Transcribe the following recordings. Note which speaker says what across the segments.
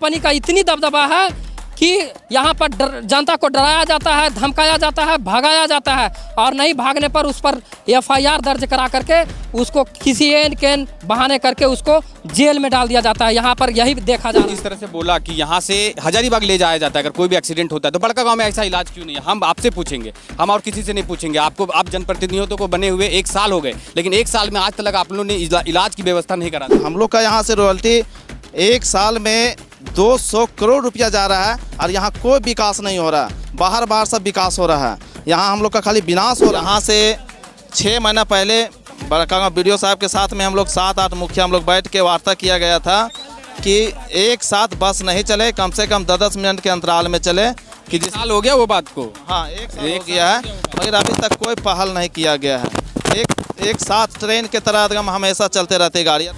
Speaker 1: Company का इतनी दबदबा है कि यहाँ पर डर जनता को डराया जाता है धमकाया जाता है भगाया जाता है और नहीं भागने पर उस पर एफआईआर दर्ज करा करके उसको किसी एन केन बहाने करके उसको जेल में डाल दिया जाता है यहाँ पर यही देखा जाता है इस तरह से
Speaker 2: बोला कि यहाँ से हजारीबाग ले जाया जाता है अगर कोई भी एक्सीडेंट होता है तो बड़का गाँव में ऐसा इलाज क्यों नहीं है हम आपसे पूछेंगे हम और किसी से नहीं पूछेंगे आपको आप जनप्रतिनिधियों तो को बने हुए एक साल हो गए लेकिन एक साल में आज तक आप लोगों ने इलाज की व्यवस्था नहीं करा
Speaker 3: हम लोग का यहाँ से रॉयल्टी एक साल में 200 करोड़ रुपया जा रहा है और यहाँ कोई विकास नहीं हो रहा है बाहर बाहर सब विकास हो रहा है यहाँ हम लोग का खाली विनाश हो रहा है यहाँ से छः महीना पहले बड़का वीडियो साहब के साथ में हम लोग सात आठ मुखिया हम लोग बैठ के वार्ता किया गया था कि एक साथ बस नहीं चले कम से कम दस दस मिनट के अंतराल में चले कि जिस साल हो गया वो बात को हाँ एक साल एक हो गया है मगर अभी तक कोई पहल नहीं किया गया है एक एक साथ ट्रेन के तरह एकदम हमेशा चलते रहते गाड़ियाँ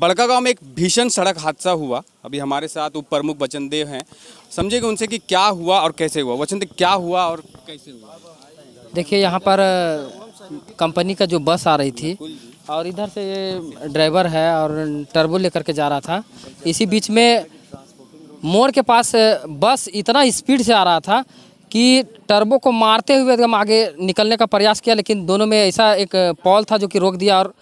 Speaker 2: बड़का गांव में एक भीषण सड़क हादसा हुआ अभी हमारे साथ उप प्रमुख वचन देव हैं समझेगा उनसे कि क्या हुआ और कैसे हुआ वचन देव क्या हुआ और कैसे
Speaker 1: हुआ देखिए यहाँ पर कंपनी का जो बस आ रही थी और इधर से ये ड्राइवर है और टर्बो लेकर के जा रहा था इसी बीच में मोड़ के पास बस इतना स्पीड से आ रहा था कि टर्बो को मारते हुए एकदम आगे निकलने का प्रयास किया लेकिन दोनों में ऐसा एक पॉल था जो कि रोक दिया और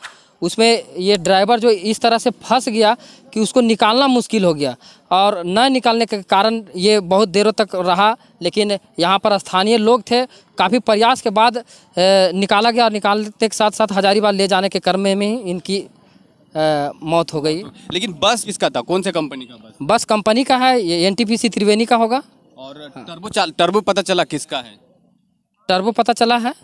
Speaker 1: उसमें ये ड्राइवर जो इस तरह से फंस गया कि उसको निकालना मुश्किल हो गया और न निकालने के कारण ये बहुत देरों तक रहा लेकिन यहाँ पर स्थानीय लोग थे काफ़ी प्रयास के बाद निकाला गया और निकालते के साथ साथ हजारीबाग ले जाने के क्रम में ही इनकी आ, मौत हो गई लेकिन बस किसका था कौन से कंपनी का बस बस कंपनी का है ये एनटीपीसी त्रिवेणी का होगा
Speaker 2: और हाँ। टर्बो चाल टर्बो पता चला किसका है
Speaker 1: टर्बो पता चला है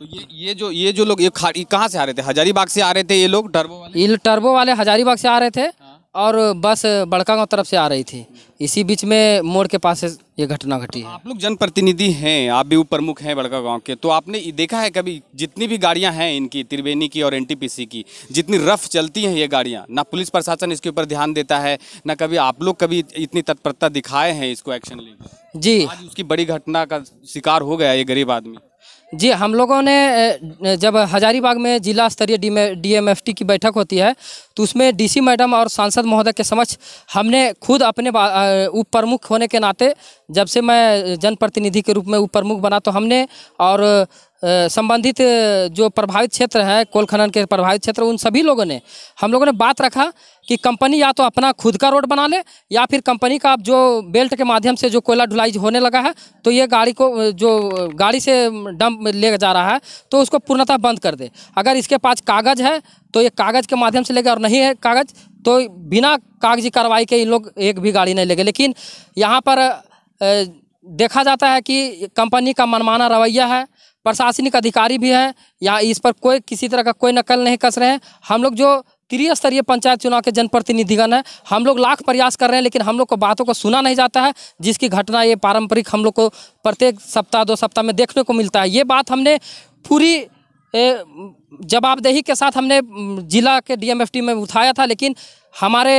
Speaker 2: तो ये ये जो ये जो लोग ये कहाँ से आ रहे थे हजारीबाग से आ रहे थे ये लोग टर्बो
Speaker 1: वाले टर्बो वाले हजारीबाग से आ रहे थे हाँ। और बस बड़का गाँव तरफ से आ रही थी इसी बीच में मोड़ के पास ये घटना घटी है आप
Speaker 2: लोग जनप्रतिनिधि हैं आप भी प्रमुख हैं बड़का गांव के तो आपने देखा है कभी जितनी भी गाड़ियां हैं इनकी त्रिवेणी की और एनटीपीसी की जितनी रफ चलती हैं ये गाड़ियां ना पुलिस प्रशासन इसके ऊपर ध्यान देता है ना कभी आप लोग कभी इतनी तत्परता दिखाए हैं इसको एक्शन लेकर जी उसकी बड़ी घटना का शिकार हो गया ये गरीब आदमी
Speaker 1: जी हम लोगों ने जब हजारीबाग में जिला स्तरीय डी डीएमएफटी की बैठक होती है तो उसमें डीसी मैडम और सांसद महोदय के समक्ष हमने खुद अपने उप प्रमुख होने के नाते जब से मैं जनप्रतिनिधि के रूप में उप प्रमुख बना तो हमने और संबंधित जो प्रभावित क्षेत्र है कोल खनन के प्रभावित क्षेत्र उन सभी लोगों ने हम लोगों ने बात रखा कि कंपनी या तो अपना खुद का रोड बना ले या फिर कंपनी का आप जो बेल्ट के माध्यम से जो कोयला ढुलाई होने लगा है तो ये गाड़ी को जो गाड़ी से डंप ले जा रहा है तो उसको पूर्णतः बंद कर दे अगर इसके पास कागज़ है तो ये कागज़ के माध्यम से लेगा और नहीं है कागज़ तो बिना कागजी कार्रवाई के इन लोग एक भी गाड़ी नहीं लेंगे लेकिन यहाँ पर देखा जाता है कि कंपनी का मनमाना रवैया है प्रशासनिक अधिकारी भी हैं या इस पर कोई किसी तरह का कोई नकल नहीं कस रहे हैं हम लोग जो त्रिस्तरीय पंचायत चुनाव के जनप्रतिनिधिगण है हम लोग लाख प्रयास कर रहे हैं लेकिन हम लोग को बातों को सुना नहीं जाता है जिसकी घटना ये पारंपरिक हम लोग को प्रत्येक सप्ताह दो सप्ताह में देखने को मिलता है ये बात हमने पूरी जवाबदेही के साथ हमने जिला के डी में उठाया था लेकिन हमारे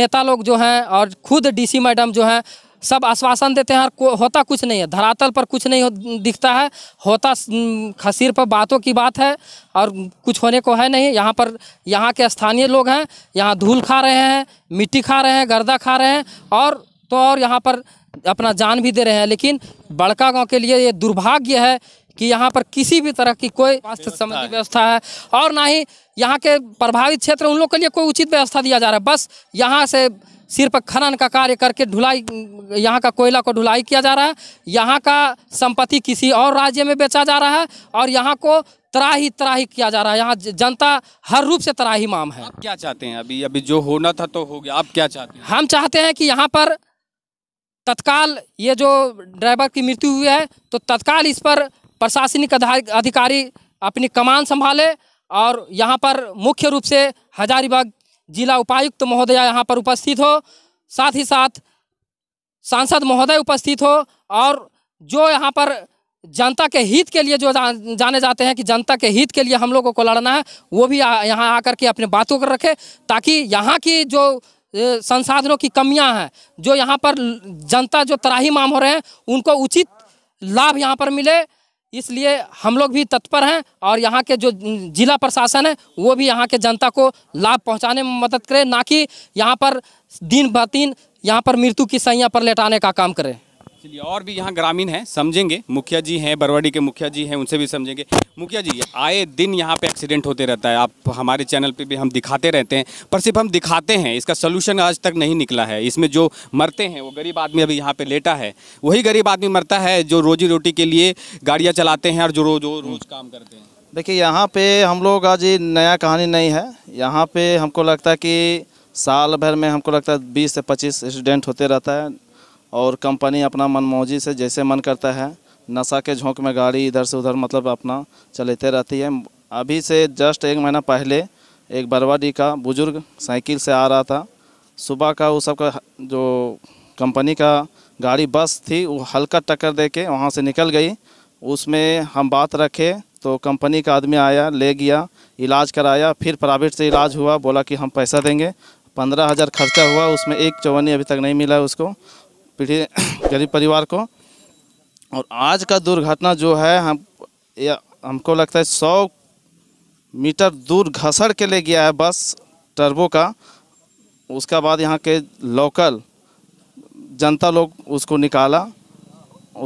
Speaker 1: नेता लोग जो हैं और खुद डीसी मैडम जो हैं सब आश्वासन देते हैं और होता कुछ नहीं है धरातल पर कुछ नहीं हो, दिखता है होता खसीर पर बातों की बात है और कुछ होने को है नहीं यहाँ पर यहाँ के स्थानीय लोग हैं यहाँ धूल खा रहे हैं मिट्टी खा रहे हैं गर्दा खा रहे हैं और तो और यहाँ पर अपना जान भी दे रहे हैं लेकिन बड़का गांव के लिए ये दुर्भाग्य है कि यहाँ पर किसी भी तरह की कोई स्वास्थ्य संबंधी व्यवस्था है और ना ही यहाँ के प्रभावित क्षेत्र उन लोग के लिए कोई उचित व्यवस्था दिया जा रहा है बस यहाँ से सिर्फ खनन का कार्य करके ढुलाई यहाँ का कोयला को ढुलाई किया जा रहा है यहाँ का संपत्ति किसी और राज्य में बेचा जा रहा है और यहाँ को तराही तराही किया जा रहा है यहाँ जनता हर रूप से तराही माम है
Speaker 2: आप क्या चाहते हैं अभी अभी जो होना था तो हो गया आप क्या चाहते हैं
Speaker 1: हम चाहते हैं कि यहाँ पर तत्काल ये जो ड्राइवर की मृत्यु हुई है तो तत्काल इस पर प्रशासनिक अधिकारी अपनी कमान संभाले और यहाँ पर मुख्य रूप से हजारीबाग जिला उपायुक्त महोदया यहाँ पर उपस्थित हो साथ ही साथ सांसद महोदय उपस्थित हो और जो यहाँ पर जनता के हित के लिए जो जाने जाते हैं कि जनता के हित के लिए हम लोगों को लड़ना है वो भी यहाँ आकर के अपने बातों को रखे ताकि यहाँ की जो संसाधनों की कमियाँ हैं जो यहाँ पर जनता जो तराही माम हो रहे हैं उनको उचित लाभ यहाँ पर मिले इसलिए हम लोग भी तत्पर हैं और यहाँ के जो जिला प्रशासन है वो भी यहाँ के जनता को लाभ पहुँचाने में मदद करे ना कि यहाँ पर दिन ब दिन यहाँ पर मृत्यु की सैया पर लेटाने का काम करें
Speaker 2: चलिए और भी यहाँ ग्रामीण हैं समझेंगे मुखिया जी हैं बरवाड़ी के मुखिया जी हैं उनसे भी समझेंगे मुखिया जी आए दिन यहाँ पे एक्सीडेंट होते रहता है आप हमारे चैनल पे भी हम दिखाते रहते हैं पर सिर्फ हम दिखाते हैं इसका सलूशन आज तक नहीं निकला है इसमें जो मरते हैं वो गरीब आदमी अभी यहाँ पर लेटा है वही गरीब आदमी मरता है जो रोजी रोटी के लिए गाड़ियाँ चलाते हैं और जो रोज रोज काम करते
Speaker 3: हैं देखिए यहाँ पर हम लोग आज नया कहानी नहीं है यहाँ पर हमको लगता है कि साल भर में हमको लगता है बीस से पच्चीस एक्सीडेंट होते रहता है और कंपनी अपना मनमौजी से जैसे मन करता है नशा के झोंक में गाड़ी इधर से उधर मतलब अपना चलेते रहती है अभी से जस्ट एक महीना पहले एक बरवाडी का बुजुर्ग साइकिल से आ रहा था सुबह का वो सबका जो कंपनी का गाड़ी बस थी वो हल्का टक्कर दे के वहाँ से निकल गई उसमें हम बात रखे तो कंपनी का आदमी आया ले गया इलाज कराया फिर प्राइवेट से इलाज हुआ बोला कि हम पैसा देंगे पंद्रह हज़ार खर्चा हुआ उसमें एक चौवनी अभी तक नहीं मिला उसको पीढ़ी गरीब परिवार को और आज का दुर्घटना जो है हम या हमको लगता है सौ मीटर दूर घसड़ के ले गया है बस टर्बो का उसका बाद यहाँ के लोकल जनता लोग उसको निकाला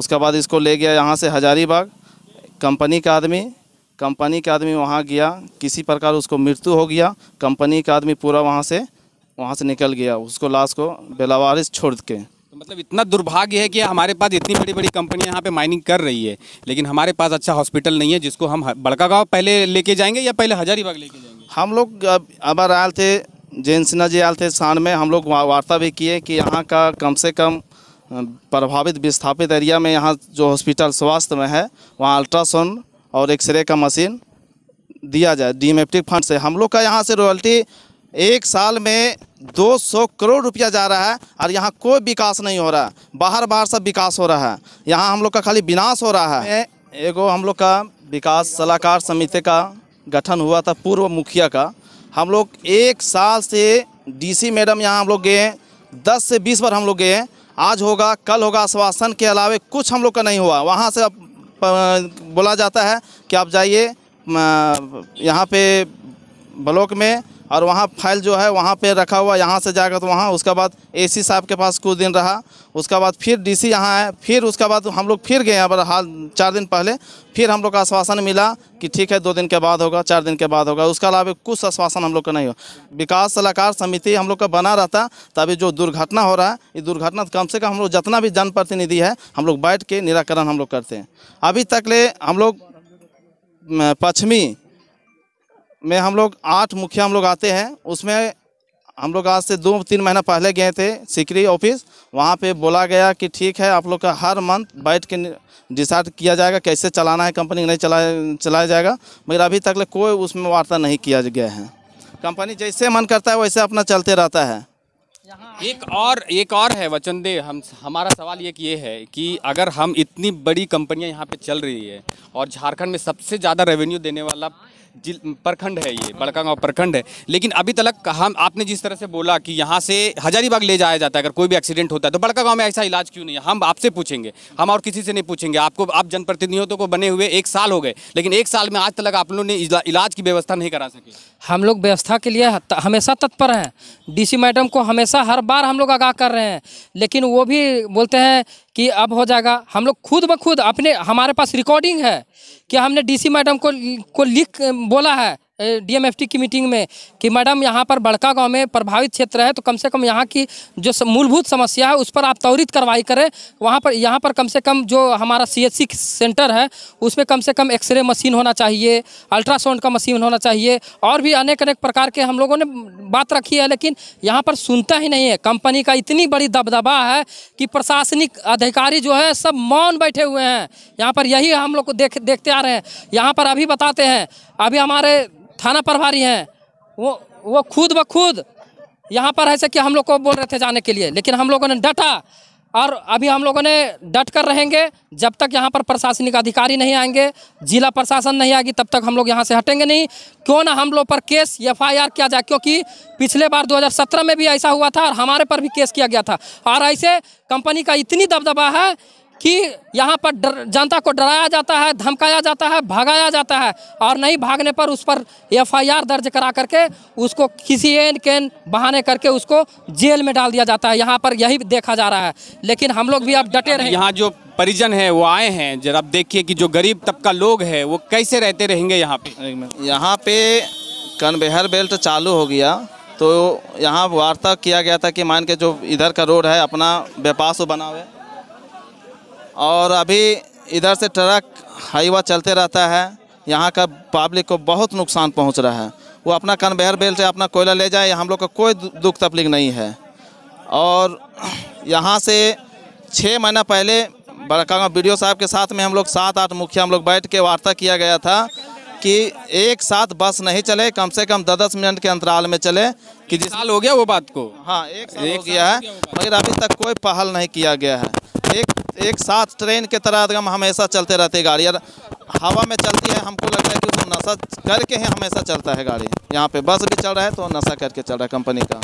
Speaker 3: उसका बाद इसको ले गया यहाँ से हजारीबाग कंपनी का आदमी कंपनी का आदमी वहाँ गया किसी प्रकार उसको मृत्यु हो गया कंपनी का आदमी पूरा वहाँ से वहाँ से निकल गया उसको लाश को बेलावारिस छोड़ के तो मतलब इतना दुर्भाग्य है कि हमारे पास इतनी बड़ी बड़ी कंपनियां यहाँ पे माइनिंग कर रही है लेकिन हमारे पास अच्छा हॉस्पिटल नहीं है
Speaker 2: जिसको हम बड़का गाँव पहले लेके जाएंगे या पहले हजारीबाग लेके जाएंगे
Speaker 3: हम लोग अब आए थे जैन सिन्हा जी आए थे शान में हम लोग वार्ता भी किए कि यहाँ का कम से कम प्रभावित विस्थापित एरिया में यहाँ जो हॉस्पिटल स्वास्थ्य में है वहाँ अल्ट्रासाउंड और एक्सरे का मशीन दिया जाए डीएमएफटी फंड से हम लोग का यहाँ से रॉयल्टी एक साल में 200 करोड़ रुपया जा रहा है और यहाँ कोई विकास नहीं हो रहा है बाहर बाहर सब विकास हो रहा है यहाँ हम लोग का खाली विनाश हो रहा है एगो हम लोग का विकास सलाहकार समिति का गठन हुआ था पूर्व मुखिया का हम लोग एक साल से डीसी मैडम यहाँ हम लोग गए दस से बीस बार हम लोग गए आज होगा कल होगा आश्वासन के अलावे कुछ हम लोग का नहीं हुआ वहाँ से अब बोला जाता है कि आप जाइए यहाँ पे ब्लॉक में और वहाँ फाइल जो है वहाँ पे रखा हुआ यहाँ से जाकर तो वहाँ उसके बाद एसी साहब के पास कुछ दिन रहा उसके बाद फिर डीसी सी यहाँ आए फिर उसके बाद हम लोग फिर गए यहाँ पर हाल चार दिन पहले फिर हम लोग का आश्वासन मिला कि ठीक है दो दिन के बाद होगा चार दिन के बाद होगा उसके अलावा कुछ आश्वासन हम लोग का नहीं हो विकास सलाहकार समिति हम लोग का बना रहता तभी जो दुर्घटना हो रहा है ये दुर्घटना कम से कम हम लोग जितना भी जनप्रतिनिधि है हम लोग बैठ के निराकरण हम लोग करते हैं अभी तक ले हम लोग पश्चिमी में हम लोग आठ मुखिया हम लोग आते हैं उसमें हम लोग आज से दो तीन महीना पहले गए थे सिकरी ऑफिस वहाँ पे बोला गया कि ठीक है आप लोग का हर मंथ बैठ के डिसाइड किया जाएगा कैसे चलाना है कंपनी नहीं चला चलाया जाएगा मगर अभी तक कोई उसमें वार्ता नहीं किया गया है कंपनी जैसे मन करता है वैसे अपना चलते रहता है
Speaker 2: एक और एक और है वचन दे हम हमारा सवाल एक ये है कि अगर हम इतनी बड़ी कंपनियां यहाँ पे चल रही है और झारखंड में सबसे ज़्यादा रेवेन्यू देने वाला प्रखंड है ये बड़का गाँव प्रखंड है लेकिन अभी तक हम आपने जिस तरह से बोला कि यहाँ से हजारीबाग ले जाया जाता है अगर कोई भी एक्सीडेंट होता है तो बड़का गाँव में ऐसा इलाज क्यों नहीं है हम आपसे पूछेंगे हम और किसी से नहीं पूछेंगे आपको आप जनप्रतिनिधियों तो को बने हुए एक साल हो गए लेकिन एक साल में आज तक आप लोगों ने इलाज की व्यवस्था नहीं करा सके
Speaker 1: हम लोग व्यवस्था के लिए हमेशा तत्पर हैं डी मैडम को हमेशा हर बार हम लोग आगाह कर रहे हैं लेकिन वो भी बोलते हैं कि अब हो जाएगा हम लोग खुद ब खुद अपने हमारे पास रिकॉर्डिंग है कि हमने डीसी मैडम को को लिख बोला है डीएमएफटी की मीटिंग में कि मैडम यहाँ पर बड़का गांव में प्रभावित क्षेत्र है तो कम से कम यहाँ की जो मूलभूत समस्या है उस पर आप त्वरित कार्रवाई करें वहाँ पर यहाँ पर कम से कम जो हमारा सी सेंटर है उसमें कम से कम एक्सरे मशीन होना चाहिए अल्ट्रासाउंड का मशीन होना चाहिए और भी अनेक अनेक प्रकार के हम लोगों ने बात रखी है लेकिन यहाँ पर सुनता ही नहीं है कंपनी का इतनी बड़ी दबदबा है कि प्रशासनिक अधिकारी जो है सब मौन बैठे हुए हैं यहाँ पर यही हम लोग को देख देखते आ रहे हैं यहाँ पर अभी बताते हैं अभी हमारे थाना प्रभारी हैं वो वो खुद ब खुद यहाँ पर ऐसे कि हम लोग को बोल रहे थे जाने के लिए लेकिन हम लोगों ने डटा और अभी हम लोगों ने डट कर रहेंगे जब तक यहाँ पर प्रशासनिक अधिकारी नहीं आएंगे जिला प्रशासन नहीं आएगी तब तक हम लोग यहाँ से हटेंगे नहीं क्यों ना हम लोग पर केस एफआईआर किया जाए क्योंकि पिछले बार 2017 में भी ऐसा हुआ था और हमारे पर भी केस किया गया था और ऐसे कंपनी का इतनी दबदबा है कि यहाँ पर डर जनता को डराया जाता है धमकाया जाता है भगाया जाता है और नहीं भागने पर उस पर एफआईआर दर्ज करा करके उसको किसी एन केन बहाने करके उसको जेल में डाल दिया जाता है यहाँ पर यही देखा जा रहा है लेकिन हम लोग भी अब डटे रहे यहाँ
Speaker 2: जो परिजन है वो आए हैं जरा देखिए कि जो गरीब
Speaker 3: तबका लोग है वो कैसे रहते रहेंगे यहाँ पे यहाँ पे कन्वेहर बेल्ट चालू हो गया तो यहाँ वार्ता किया गया था कि मान के जो इधर का रोड है अपना व्यापार बना हुआ और अभी इधर से ट्रक हाईवा चलते रहता है यहाँ का पब्लिक को बहुत नुकसान पहुँच रहा है वो अपना कन्वेयर बेल्ट अपना कोयला ले जाए हम लोग का कोई दुख तकलीफ नहीं है और यहाँ से छः महीना पहले बड़का वीडियो साहब के साथ में हम लोग सात आठ मुखिया हम लोग बैठ के वार्ता किया गया था कि एक साथ बस नहीं चले कम से कम दस दस मिनट के अंतराल में चले कि जिस साल हो गया वो बात को हाँ एक साल एक हो गया है मगर अभी तक कोई पहल नहीं किया गया है एक एक साथ ट्रेन के तरह एकदम हमेशा चलते रहते गाड़ी हवा में चलती है हमको लगता है कि उसको नशा करके ही हमेशा चलता है गाड़ी यहाँ पे बस भी चल रहा है तो नशा करके चल रहा है कंपनी का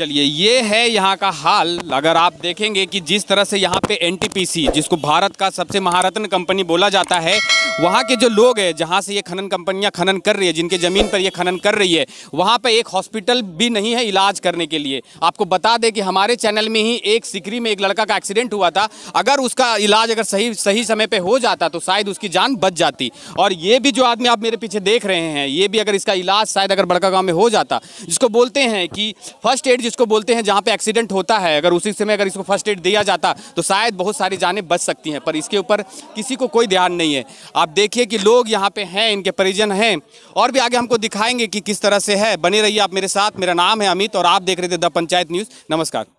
Speaker 2: चलिए ये है यहाँ का हाल अगर आप देखेंगे कि जिस तरह से यहाँ पे एनटीपीसी जिसको भारत का सबसे महारत्न कंपनी बोला जाता है वहाँ के जो लोग हैं जहाँ से ये खनन कंपनियाँ खनन कर रही है जिनके ज़मीन पर ये खनन कर रही है वहाँ पर एक हॉस्पिटल भी नहीं है इलाज करने के लिए आपको बता दें कि हमारे चैनल में ही एक सिकरी में एक लड़का का एक्सीडेंट हुआ था अगर उसका इलाज अगर सही सही समय पर हो जाता तो शायद उसकी जान बच जाती और ये भी जो आदमी आप मेरे पीछे देख रहे हैं ये भी अगर इसका इलाज शायद अगर बड़का गाँव में हो जाता जिसको बोलते हैं कि फर्स्ट एड जिसको बोलते हैं जहाँ पे एक्सीडेंट होता है अगर उसी समय अगर इसको फर्स्ट एड दिया जाता तो शायद बहुत सारी जानें बच सकती हैं पर इसके ऊपर किसी को कोई ध्यान नहीं है आप देखिए कि लोग यहाँ पे हैं इनके परिजन हैं और भी आगे हमको दिखाएंगे कि किस तरह से है बने रहिए आप मेरे साथ मेरा नाम है अमित और आप देख रहे थे द पंचायत न्यूज़ नमस्कार